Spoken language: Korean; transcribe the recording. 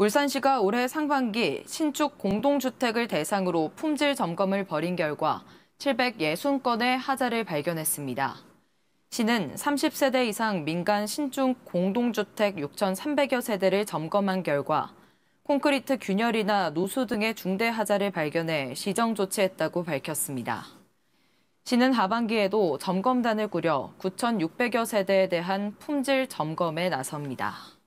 울산시가 올해 상반기 신축 공동주택을 대상으로 품질 점검을 벌인 결과 760건의 하자를 발견했습니다. 시는 30세대 이상 민간 신축 공동주택 6,300여 세대를 점검한 결과 콘크리트 균열이나 노수 등의 중대 하자를 발견해 시정 조치했다고 밝혔습니다. 시는 하반기에도 점검단을 꾸려 9,600여 세대에 대한 품질 점검에 나섭니다.